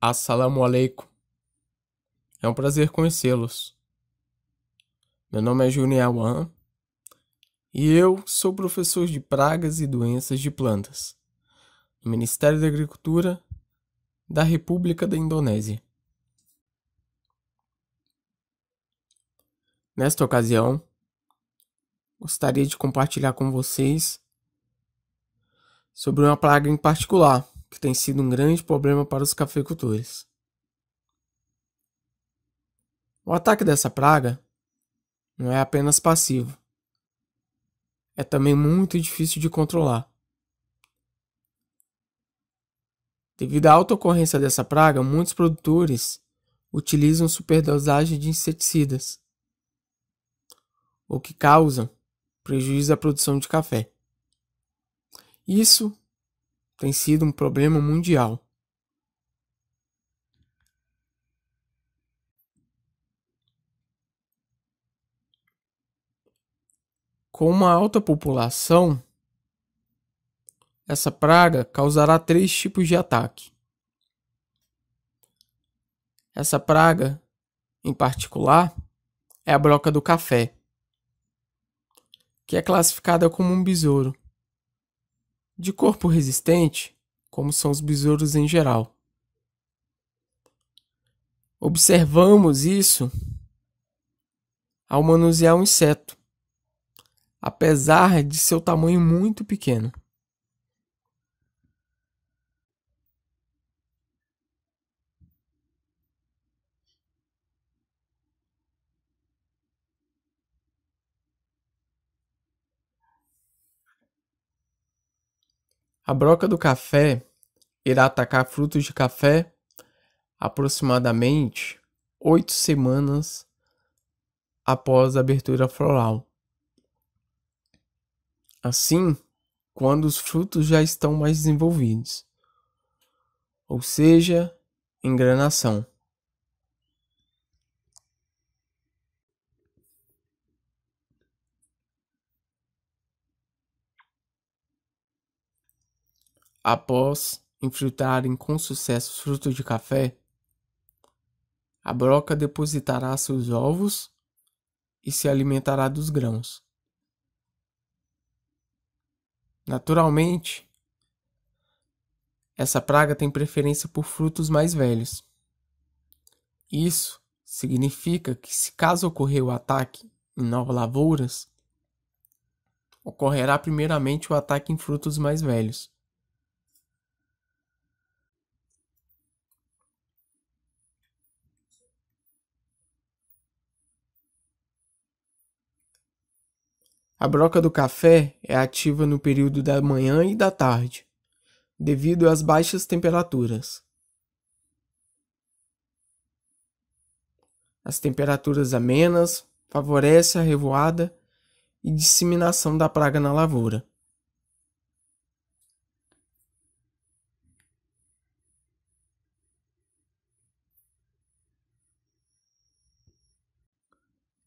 Assalamu alaikum. É um prazer conhecê-los. Meu nome é Junior Wan e eu sou professor de pragas e doenças de plantas no Ministério da Agricultura da República da Indonésia. Nesta ocasião, gostaria de compartilhar com vocês sobre uma praga em particular que tem sido um grande problema para os cafeicultores. O ataque dessa praga não é apenas passivo, é também muito difícil de controlar. Devido à alta ocorrência dessa praga, muitos produtores utilizam superdosagem de inseticidas, o que causa prejuízo à produção de café. Isso tem sido um problema mundial. Com uma alta população, essa praga causará três tipos de ataque. Essa praga, em particular, é a broca do café, que é classificada como um besouro de corpo resistente, como são os besouros em geral. Observamos isso ao manusear um inseto, apesar de seu tamanho muito pequeno. A broca do café irá atacar frutos de café aproximadamente oito semanas após a abertura floral. Assim, quando os frutos já estão mais desenvolvidos, ou seja, engranação. Após enfrutarem com sucesso os frutos de café, a broca depositará seus ovos e se alimentará dos grãos. Naturalmente, essa praga tem preferência por frutos mais velhos. Isso significa que, se caso ocorrer o ataque em novas lavouras, ocorrerá primeiramente o ataque em frutos mais velhos. A broca do café é ativa no período da manhã e da tarde, devido às baixas temperaturas. As temperaturas amenas favorecem a revoada e disseminação da praga na lavoura.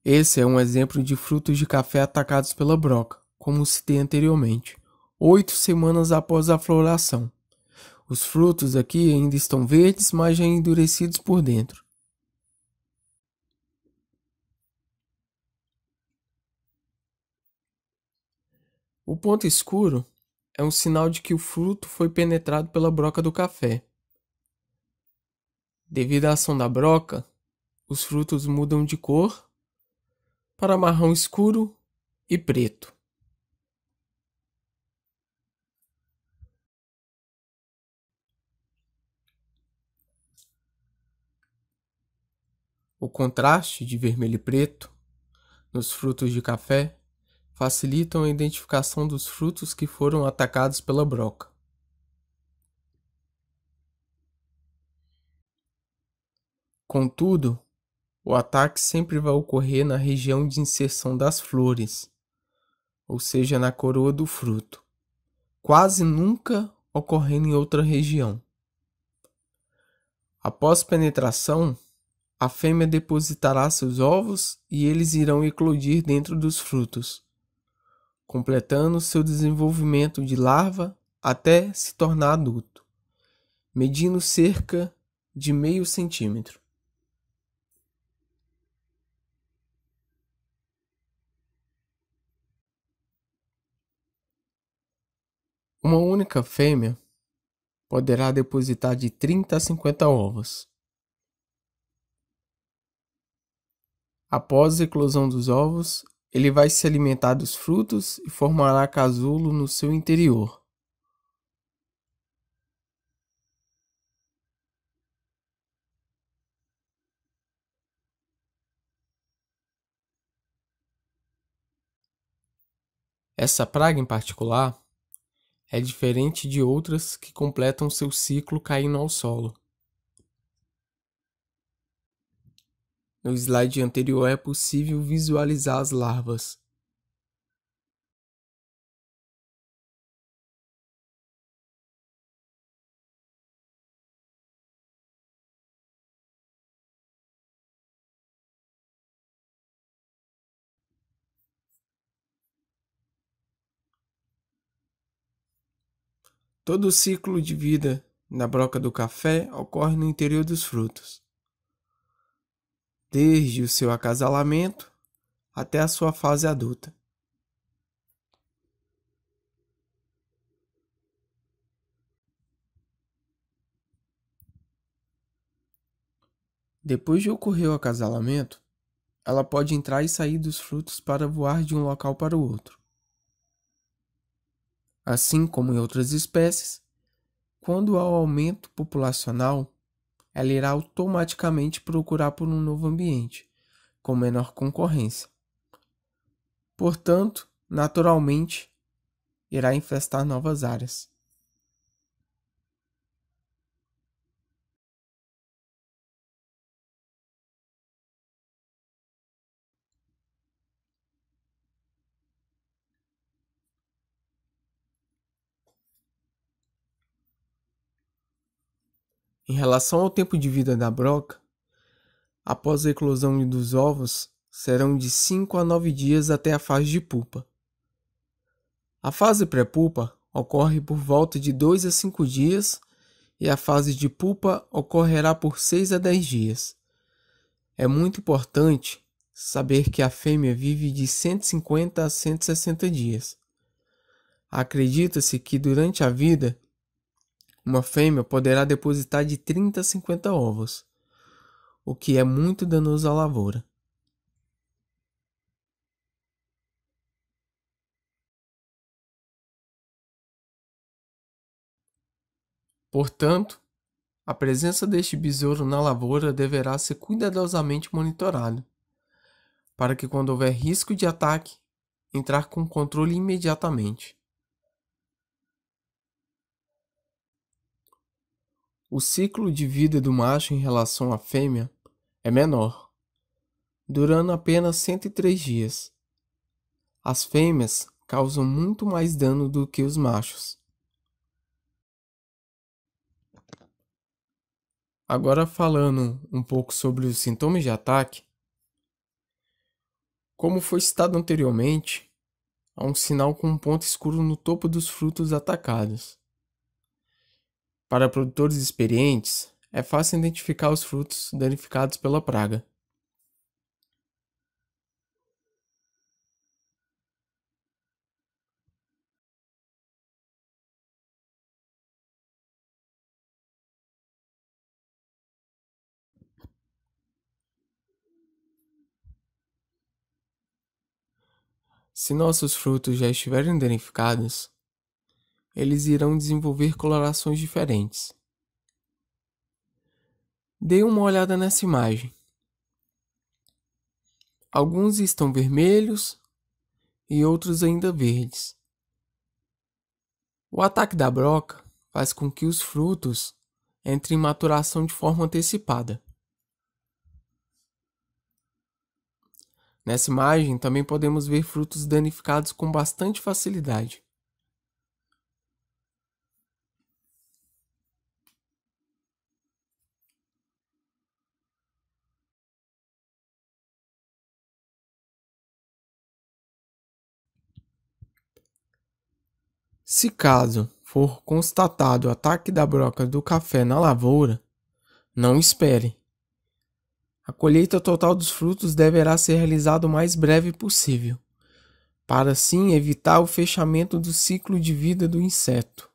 Esse é um exemplo de frutos de café atacados pela broca, como citei anteriormente, oito semanas após a floração. Os frutos aqui ainda estão verdes, mas já endurecidos por dentro. O ponto escuro é um sinal de que o fruto foi penetrado pela broca do café. Devido à ação da broca, os frutos mudam de cor para marrom escuro e preto. O contraste de vermelho e preto nos frutos de café facilitam a identificação dos frutos que foram atacados pela broca. Contudo, o ataque sempre vai ocorrer na região de inserção das flores, ou seja, na coroa do fruto, quase nunca ocorrendo em outra região. Após penetração, a fêmea depositará seus ovos e eles irão eclodir dentro dos frutos, completando seu desenvolvimento de larva até se tornar adulto, medindo cerca de meio centímetro. Uma única fêmea poderá depositar de 30 a 50 ovos. Após a eclosão dos ovos, ele vai se alimentar dos frutos e formará casulo no seu interior. Essa praga em particular é diferente de outras que completam seu ciclo caindo ao solo. No slide anterior é possível visualizar as larvas. Todo o ciclo de vida da broca do café ocorre no interior dos frutos, desde o seu acasalamento até a sua fase adulta. Depois de ocorrer o acasalamento, ela pode entrar e sair dos frutos para voar de um local para o outro. Assim como em outras espécies, quando há um aumento populacional, ela irá automaticamente procurar por um novo ambiente, com menor concorrência. Portanto, naturalmente, irá infestar novas áreas. Em relação ao tempo de vida da broca, após a eclosão dos ovos, serão de 5 a 9 dias até a fase de pupa. A fase pré-pupa ocorre por volta de 2 a 5 dias e a fase de pupa ocorrerá por 6 a 10 dias. É muito importante saber que a fêmea vive de 150 a 160 dias. Acredita-se que durante a vida uma fêmea poderá depositar de 30 a 50 ovos, o que é muito danoso à lavoura. Portanto, a presença deste besouro na lavoura deverá ser cuidadosamente monitorada, para que quando houver risco de ataque, entrar com controle imediatamente. o ciclo de vida do macho em relação à fêmea é menor, durando apenas 103 dias. As fêmeas causam muito mais dano do que os machos. Agora falando um pouco sobre os sintomas de ataque, como foi citado anteriormente, há um sinal com um ponto escuro no topo dos frutos atacados. Para produtores experientes, é fácil identificar os frutos danificados pela praga. Se nossos frutos já estiverem danificados, eles irão desenvolver colorações diferentes. Dê uma olhada nessa imagem. Alguns estão vermelhos e outros ainda verdes. O ataque da broca faz com que os frutos entrem em maturação de forma antecipada. Nessa imagem também podemos ver frutos danificados com bastante facilidade. Se caso for constatado o ataque da broca do café na lavoura, não espere. A colheita total dos frutos deverá ser realizada o mais breve possível, para assim evitar o fechamento do ciclo de vida do inseto.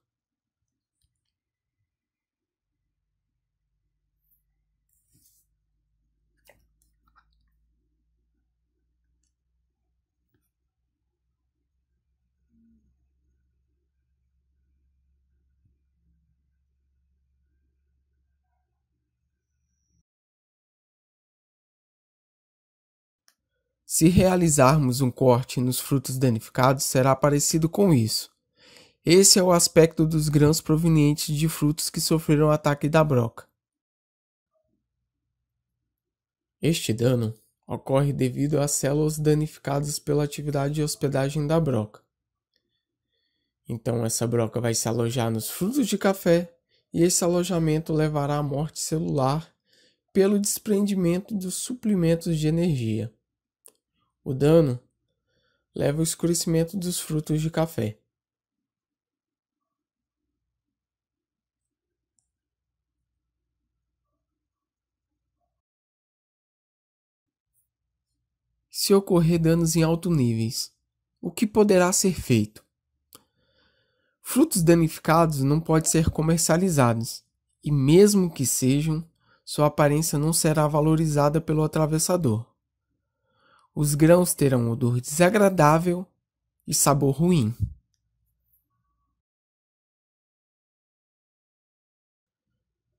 Se realizarmos um corte nos frutos danificados, será parecido com isso. Esse é o aspecto dos grãos provenientes de frutos que sofreram ataque da broca. Este dano ocorre devido às células danificadas pela atividade de hospedagem da broca. Então, essa broca vai se alojar nos frutos de café e esse alojamento levará à morte celular pelo desprendimento dos suplementos de energia. O dano leva ao escurecimento dos frutos de café. Se ocorrer danos em alto níveis, o que poderá ser feito? Frutos danificados não podem ser comercializados, e mesmo que sejam, sua aparência não será valorizada pelo atravessador. Os grãos terão odor desagradável e sabor ruim.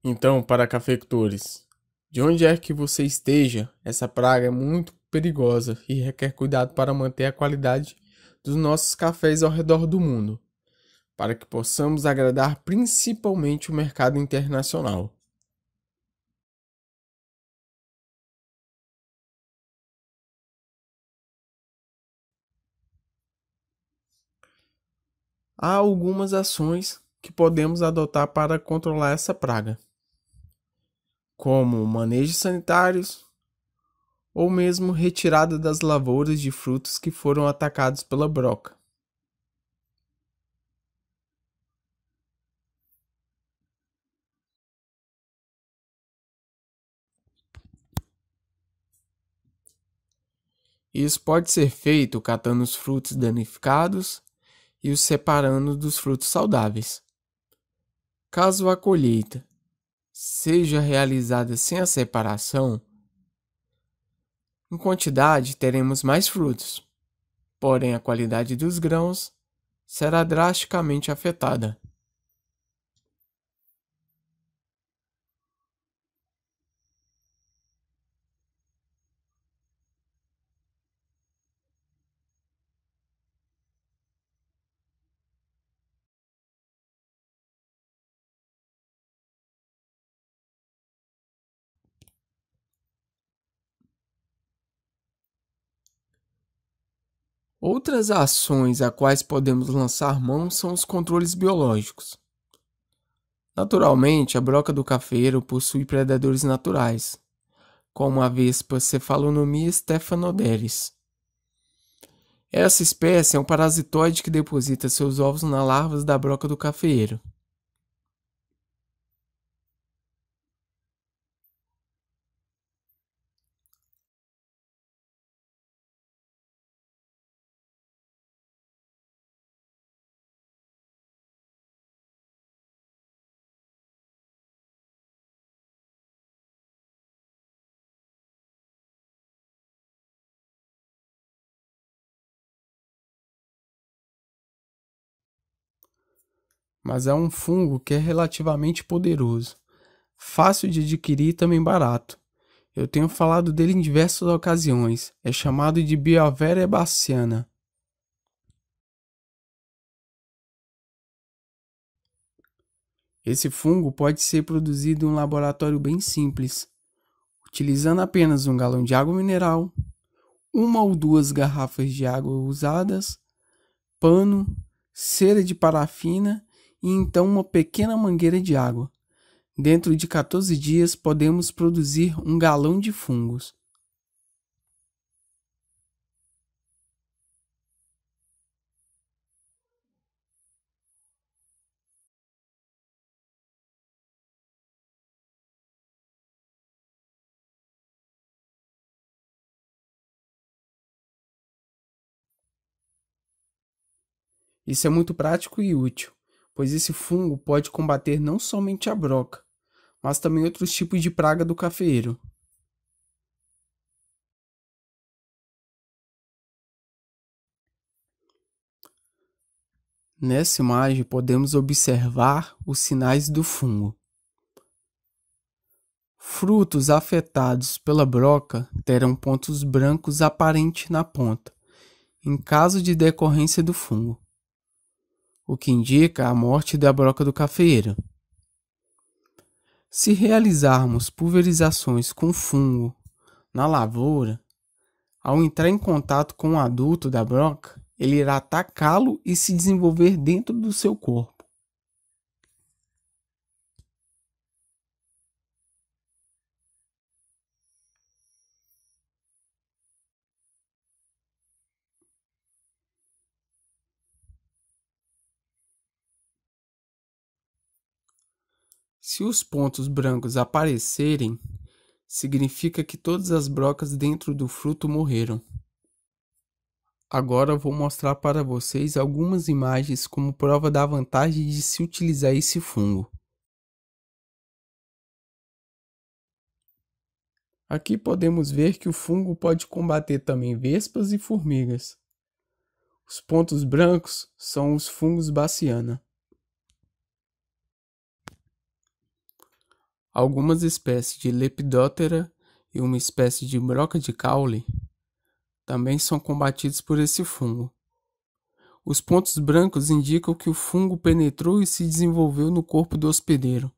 Então, para cafeicultores, de onde é que você esteja, essa praga é muito perigosa e requer cuidado para manter a qualidade dos nossos cafés ao redor do mundo, para que possamos agradar principalmente o mercado internacional. há algumas ações que podemos adotar para controlar essa praga, como manejos sanitários ou mesmo retirada das lavouras de frutos que foram atacados pela broca. Isso pode ser feito catando os frutos danificados e os separando dos frutos saudáveis. Caso a colheita seja realizada sem a separação, em quantidade teremos mais frutos, porém a qualidade dos grãos será drasticamente afetada. Outras ações a quais podemos lançar mão são os controles biológicos. Naturalmente, a broca do cafeiro possui predadores naturais, como a vespa cefalonomia stephanoderis. Essa espécie é um parasitoide que deposita seus ovos na larvas da broca do cafeiro. mas é um fungo que é relativamente poderoso, fácil de adquirir e também barato. Eu tenho falado dele em diversas ocasiões. É chamado de Biovera ebaciana. Esse fungo pode ser produzido em um laboratório bem simples, utilizando apenas um galão de água mineral, uma ou duas garrafas de água usadas, pano, cera de parafina e então uma pequena mangueira de água. Dentro de 14 dias podemos produzir um galão de fungos. Isso é muito prático e útil pois esse fungo pode combater não somente a broca, mas também outros tipos de praga do cafeiro. Nessa imagem podemos observar os sinais do fungo. Frutos afetados pela broca terão pontos brancos aparentes na ponta, em caso de decorrência do fungo o que indica a morte da broca do cafeeiro. Se realizarmos pulverizações com fungo na lavoura, ao entrar em contato com o adulto da broca, ele irá atacá-lo e se desenvolver dentro do seu corpo. Se os pontos brancos aparecerem, significa que todas as brocas dentro do fruto morreram. Agora vou mostrar para vocês algumas imagens como prova da vantagem de se utilizar esse fungo. Aqui podemos ver que o fungo pode combater também vespas e formigas. Os pontos brancos são os fungos baciana. algumas espécies de Lepidoptera e uma espécie de broca de caule também são combatidos por esse fungo. Os pontos brancos indicam que o fungo penetrou e se desenvolveu no corpo do hospedeiro.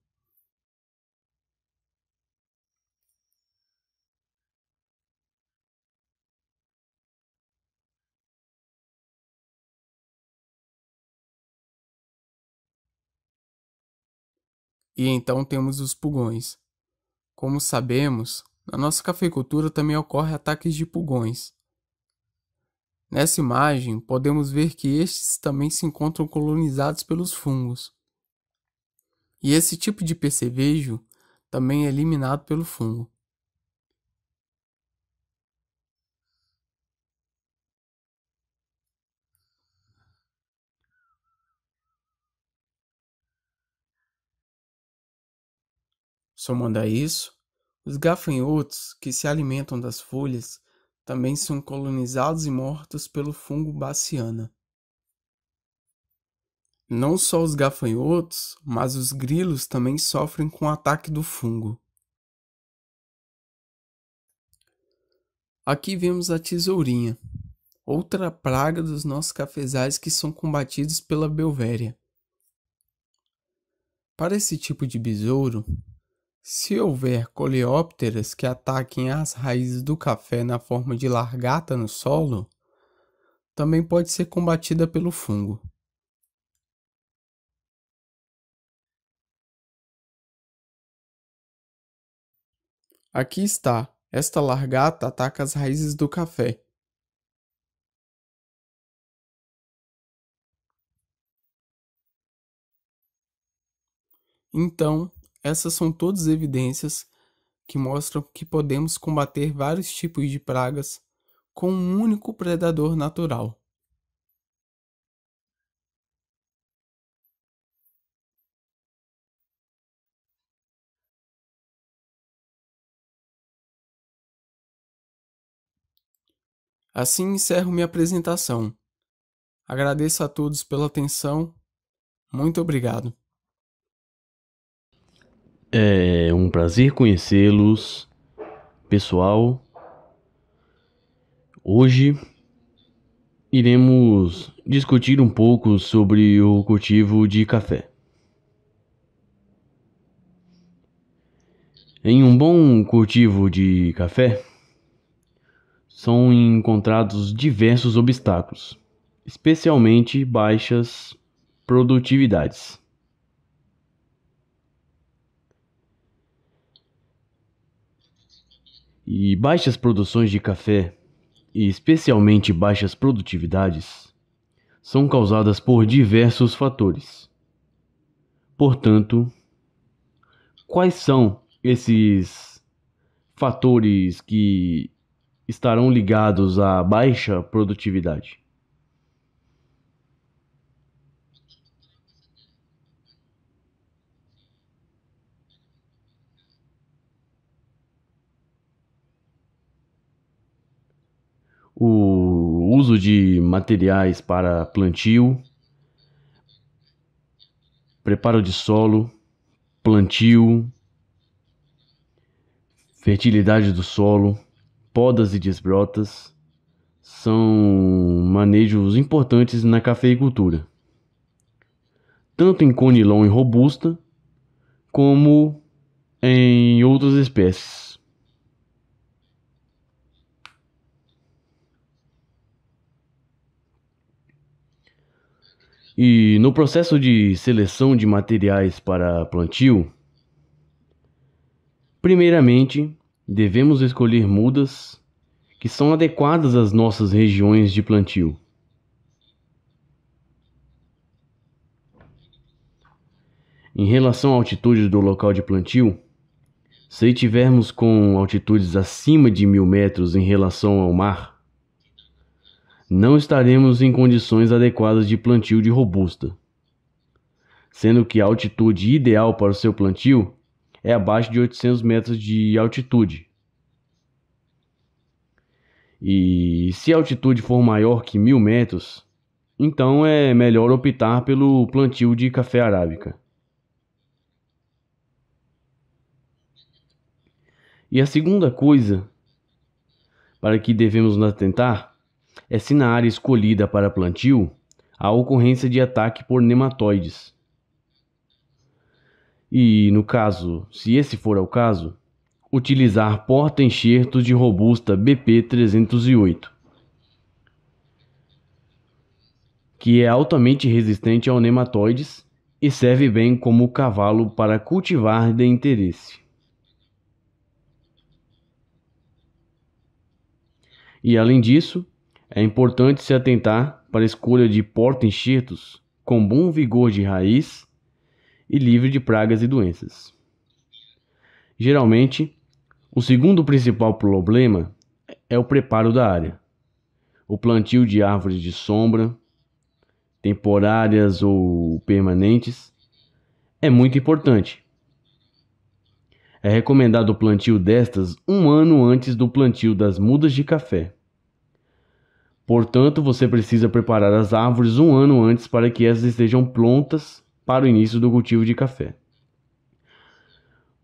e então temos os pulgões. Como sabemos, na nossa cafeicultura também ocorre ataques de pulgões. Nessa imagem, podemos ver que estes também se encontram colonizados pelos fungos. E esse tipo de percevejo também é eliminado pelo fungo. Somando a isso, os gafanhotos que se alimentam das folhas também são colonizados e mortos pelo fungo baciana. Não só os gafanhotos, mas os grilos também sofrem com o ataque do fungo. Aqui vemos a tesourinha, outra praga dos nossos cafezais que são combatidos pela belvéria. Para esse tipo de besouro, se houver coleópteras que ataquem as raízes do café na forma de largata no solo, também pode ser combatida pelo fungo. Aqui está. Esta largata ataca as raízes do café. Então, essas são todas evidências que mostram que podemos combater vários tipos de pragas com um único predador natural. Assim encerro minha apresentação. Agradeço a todos pela atenção. Muito obrigado. É um prazer conhecê-los, pessoal. Hoje iremos discutir um pouco sobre o cultivo de café. Em um bom cultivo de café, são encontrados diversos obstáculos, especialmente baixas produtividades. E baixas produções de café, e especialmente baixas produtividades, são causadas por diversos fatores. Portanto, quais são esses fatores que estarão ligados à baixa produtividade? o uso de materiais para plantio, preparo de solo, plantio, fertilidade do solo, podas e desbrotas são manejos importantes na cafeicultura, tanto em conilon e robusta como em outras espécies. E no processo de seleção de materiais para plantio, primeiramente devemos escolher mudas que são adequadas às nossas regiões de plantio. Em relação à altitude do local de plantio, se estivermos com altitudes acima de mil metros em relação ao mar, não estaremos em condições adequadas de plantio de robusta, sendo que a altitude ideal para o seu plantio é abaixo de 800 metros de altitude. E se a altitude for maior que 1000 metros, então é melhor optar pelo plantio de café arábica. E a segunda coisa para que devemos nos atentar é se na área escolhida para plantio há ocorrência de ataque por nematóides. E, no caso, se esse for o caso, utilizar porta-enxertos de robusta BP308, que é altamente resistente ao nematóides e serve bem como cavalo para cultivar de interesse. E além disso, é importante se atentar para a escolha de porta-enxertos com bom vigor de raiz e livre de pragas e doenças. Geralmente, o segundo principal problema é o preparo da área. O plantio de árvores de sombra, temporárias ou permanentes, é muito importante. É recomendado o plantio destas um ano antes do plantio das mudas de café. Portanto, você precisa preparar as árvores um ano antes para que elas estejam prontas para o início do cultivo de café.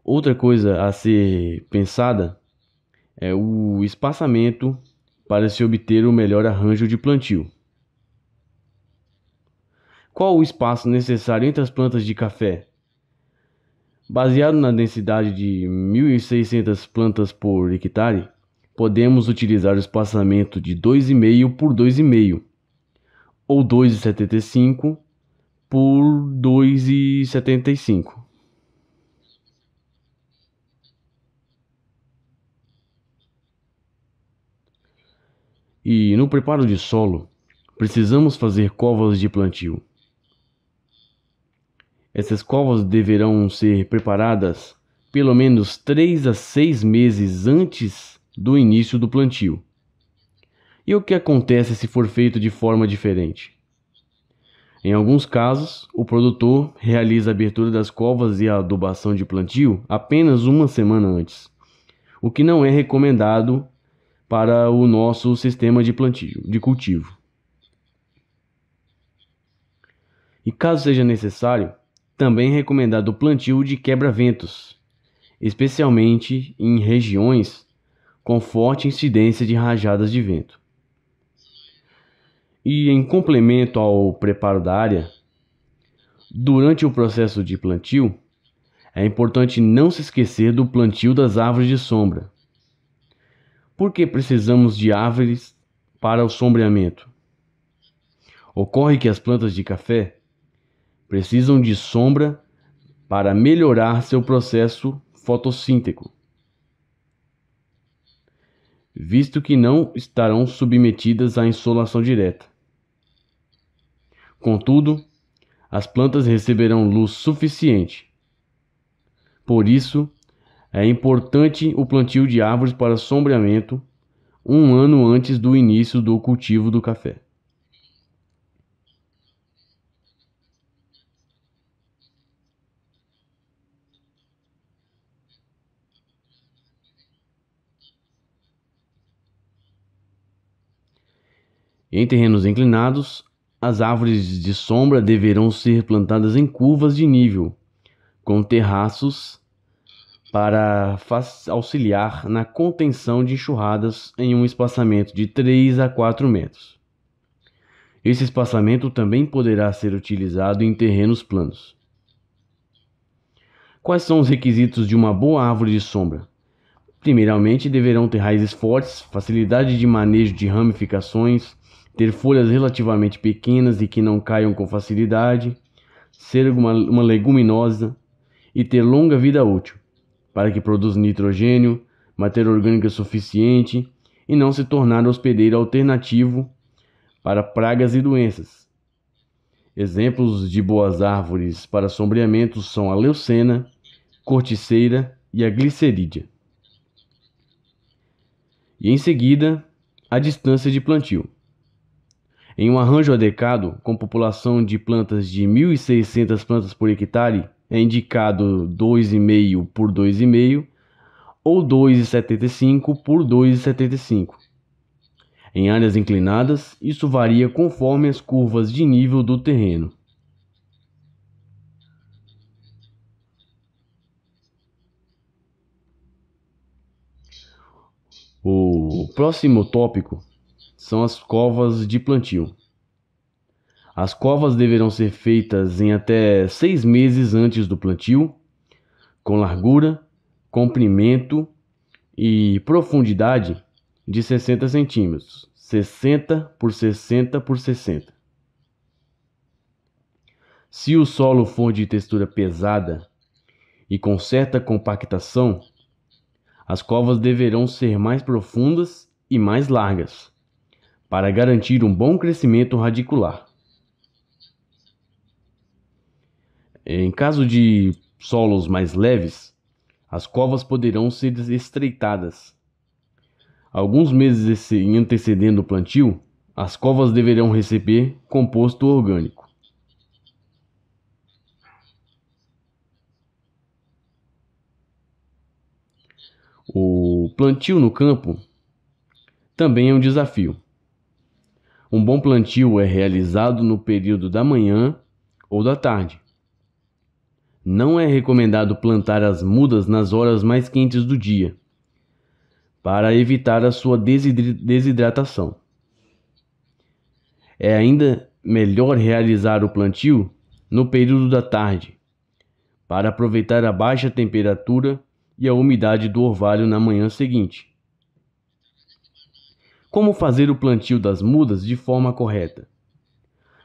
Outra coisa a ser pensada é o espaçamento para se obter o melhor arranjo de plantio. Qual o espaço necessário entre as plantas de café? Baseado na densidade de 1.600 plantas por hectare, podemos utilizar o espaçamento de 2,5 por 2,5 ou 2,75 por 2,75. E no preparo de solo, precisamos fazer covas de plantio. Essas covas deverão ser preparadas pelo menos 3 a 6 meses antes do início do plantio. E o que acontece se for feito de forma diferente? Em alguns casos, o produtor realiza a abertura das covas e a adubação de plantio apenas uma semana antes, o que não é recomendado para o nosso sistema de plantio, de cultivo. E caso seja necessário, também é recomendado o plantio de quebra-ventos, especialmente em regiões com forte incidência de rajadas de vento. E em complemento ao preparo da área, durante o processo de plantio, é importante não se esquecer do plantio das árvores de sombra. Por que precisamos de árvores para o sombreamento? Ocorre que as plantas de café precisam de sombra para melhorar seu processo fotossíntico visto que não estarão submetidas à insolação direta. Contudo, as plantas receberão luz suficiente. Por isso, é importante o plantio de árvores para sombreamento um ano antes do início do cultivo do café. Em terrenos inclinados, as árvores de sombra deverão ser plantadas em curvas de nível, com terraços para auxiliar na contenção de enxurradas em um espaçamento de 3 a 4 metros. Esse espaçamento também poderá ser utilizado em terrenos planos. Quais são os requisitos de uma boa árvore de sombra? Primeiramente, deverão ter raízes fortes, facilidade de manejo de ramificações, ter folhas relativamente pequenas e que não caiam com facilidade, ser uma, uma leguminosa e ter longa vida útil, para que produza nitrogênio, matéria orgânica suficiente e não se tornar hospedeiro alternativo para pragas e doenças. Exemplos de boas árvores para sombreamento são a leucena, corticeira e a glicerídea. E em seguida, a distância de plantio. Em um arranjo adequado, com população de plantas de 1.600 plantas por hectare, é indicado 2,5 por 2,5 ou 2,75 por 2,75. Em áreas inclinadas, isso varia conforme as curvas de nível do terreno. O próximo tópico são as covas de plantio. As covas deverão ser feitas em até seis meses antes do plantio, com largura, comprimento e profundidade de 60 centímetros, 60 por 60 por 60. Se o solo for de textura pesada e com certa compactação, as covas deverão ser mais profundas e mais largas para garantir um bom crescimento radicular. Em caso de solos mais leves, as covas poderão ser estreitadas. Alguns meses antecedendo o plantio, as covas deverão receber composto orgânico. O plantio no campo também é um desafio. Um bom plantio é realizado no período da manhã ou da tarde. Não é recomendado plantar as mudas nas horas mais quentes do dia, para evitar a sua desidratação. É ainda melhor realizar o plantio no período da tarde, para aproveitar a baixa temperatura e a umidade do orvalho na manhã seguinte. Como fazer o plantio das mudas de forma correta?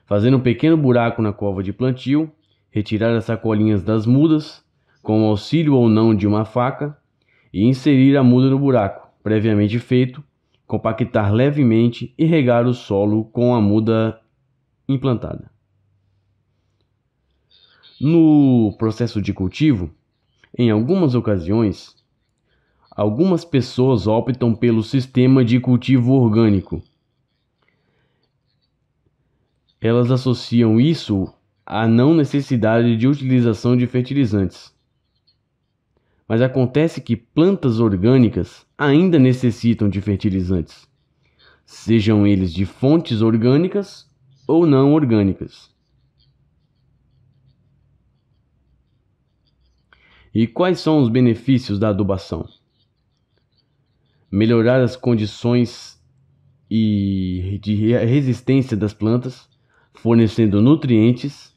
Fazer um pequeno buraco na cova de plantio, retirar as sacolinhas das mudas, com o auxílio ou não de uma faca, e inserir a muda no buraco, previamente feito, compactar levemente e regar o solo com a muda implantada. No processo de cultivo, em algumas ocasiões, algumas pessoas optam pelo sistema de cultivo orgânico. Elas associam isso à não necessidade de utilização de fertilizantes. Mas acontece que plantas orgânicas ainda necessitam de fertilizantes, sejam eles de fontes orgânicas ou não orgânicas. E quais são os benefícios da adubação? melhorar as condições e de resistência das plantas, fornecendo nutrientes,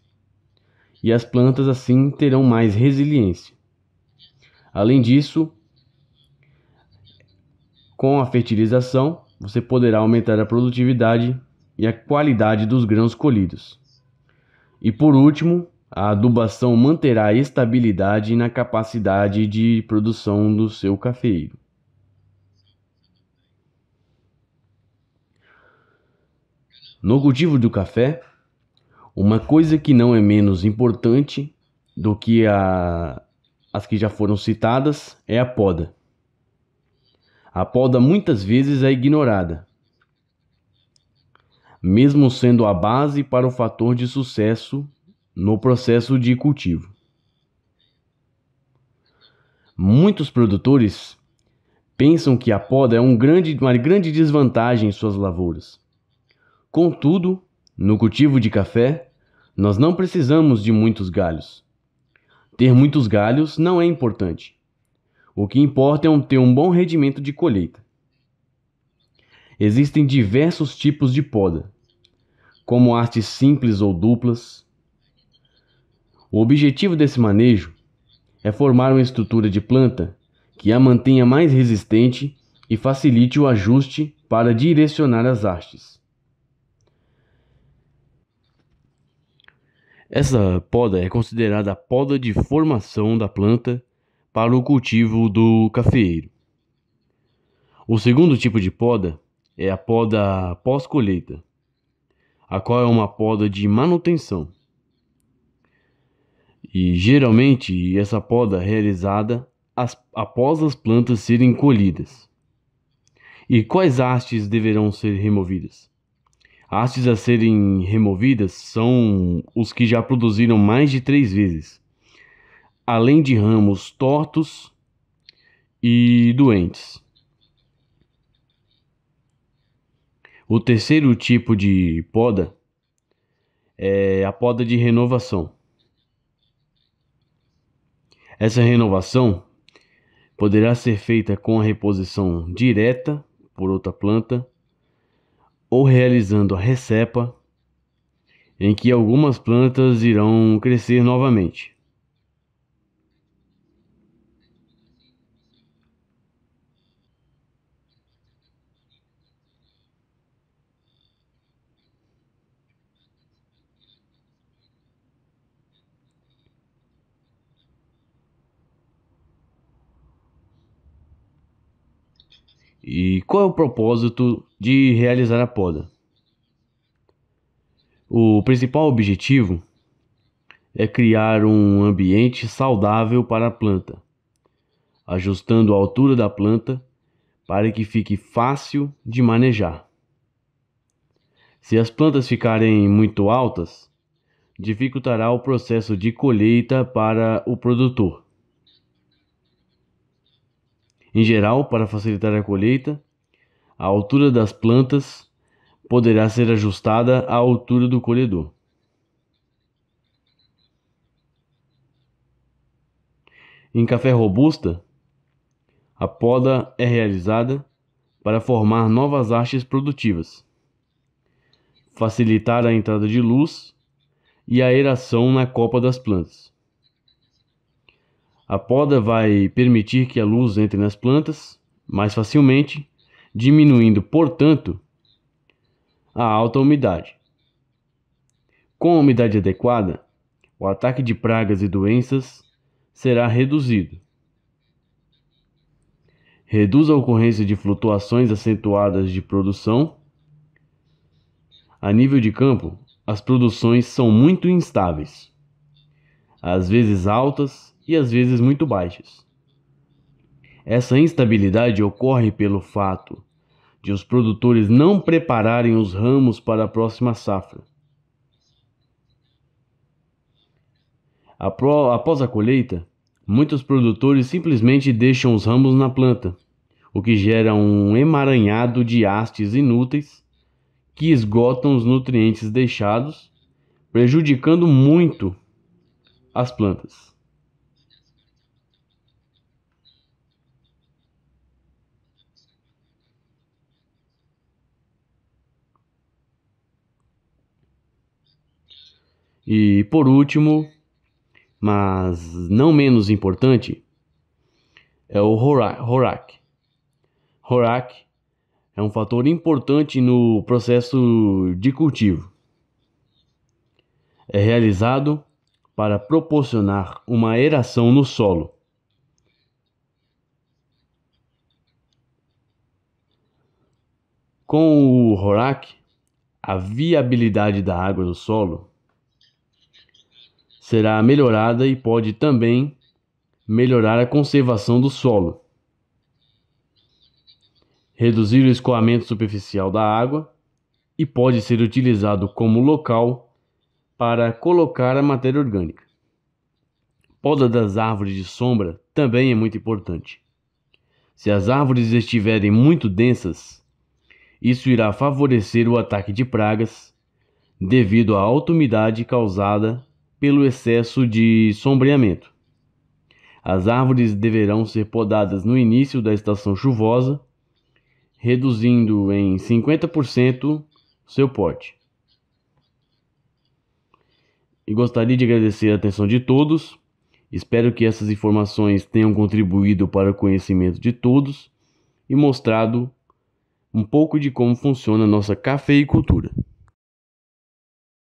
e as plantas assim terão mais resiliência. Além disso, com a fertilização, você poderá aumentar a produtividade e a qualidade dos grãos colhidos. E por último, a adubação manterá a estabilidade na capacidade de produção do seu cafeiro. No cultivo do café, uma coisa que não é menos importante do que a, as que já foram citadas é a poda. A poda muitas vezes é ignorada, mesmo sendo a base para o fator de sucesso no processo de cultivo. Muitos produtores pensam que a poda é um grande, uma grande desvantagem em suas lavouras Contudo, no cultivo de café, nós não precisamos de muitos galhos. Ter muitos galhos não é importante. O que importa é ter um bom rendimento de colheita. Existem diversos tipos de poda, como artes simples ou duplas. O objetivo desse manejo é formar uma estrutura de planta que a mantenha mais resistente e facilite o ajuste para direcionar as hastes. Essa poda é considerada a poda de formação da planta para o cultivo do cafeeiro. O segundo tipo de poda é a poda pós-colheita, a qual é uma poda de manutenção. E geralmente essa poda é realizada as, após as plantas serem colhidas. E quais hastes deverão ser removidas? Hastes a serem removidas são os que já produziram mais de três vezes, além de ramos tortos e doentes. O terceiro tipo de poda é a poda de renovação. Essa renovação poderá ser feita com a reposição direta por outra planta ou realizando a recepa, em que algumas plantas irão crescer novamente. E qual é o propósito de realizar a poda? O principal objetivo é criar um ambiente saudável para a planta, ajustando a altura da planta para que fique fácil de manejar. Se as plantas ficarem muito altas, dificultará o processo de colheita para o produtor em geral para facilitar a colheita, a altura das plantas poderá ser ajustada à altura do colhedor. Em café robusta, a poda é realizada para formar novas hastes produtivas, facilitar a entrada de luz e a aeração na copa das plantas. A poda vai permitir que a luz entre nas plantas mais facilmente, diminuindo, portanto, a alta umidade. Com a umidade adequada, o ataque de pragas e doenças será reduzido. Reduz a ocorrência de flutuações acentuadas de produção. A nível de campo, as produções são muito instáveis, às vezes altas, e às vezes muito baixas. Essa instabilidade ocorre pelo fato de os produtores não prepararem os ramos para a próxima safra. Após a colheita, muitos produtores simplesmente deixam os ramos na planta, o que gera um emaranhado de hastes inúteis que esgotam os nutrientes deixados, prejudicando muito as plantas. E por último, mas não menos importante, é o Horak. Horak é um fator importante no processo de cultivo. É realizado para proporcionar uma eração no solo. Com o RORAC, a viabilidade da água no solo será melhorada e pode também melhorar a conservação do solo, reduzir o escoamento superficial da água e pode ser utilizado como local para colocar a matéria orgânica. Poda das árvores de sombra também é muito importante. Se as árvores estiverem muito densas, isso irá favorecer o ataque de pragas devido à alta umidade causada pelo excesso de sombreamento. As árvores deverão ser podadas no início da estação chuvosa, reduzindo em 50% seu porte. E gostaria de agradecer a atenção de todos. Espero que essas informações tenham contribuído para o conhecimento de todos e mostrado um pouco de como funciona a nossa cafeicultura.